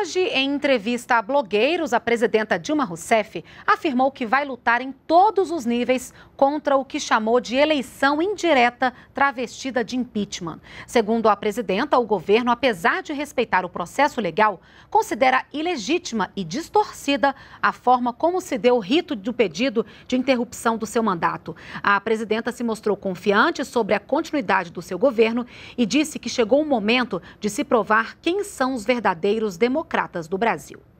Hoje, em entrevista a blogueiros, a presidenta Dilma Rousseff afirmou que vai lutar em todos os níveis contra o que chamou de eleição indireta travestida de impeachment. Segundo a presidenta, o governo, apesar de respeitar o processo legal, considera ilegítima e distorcida a forma como se deu o rito do pedido de interrupção do seu mandato. A presidenta se mostrou confiante sobre a continuidade do seu governo e disse que chegou o momento de se provar quem são os verdadeiros democratas burocratas do Brasil.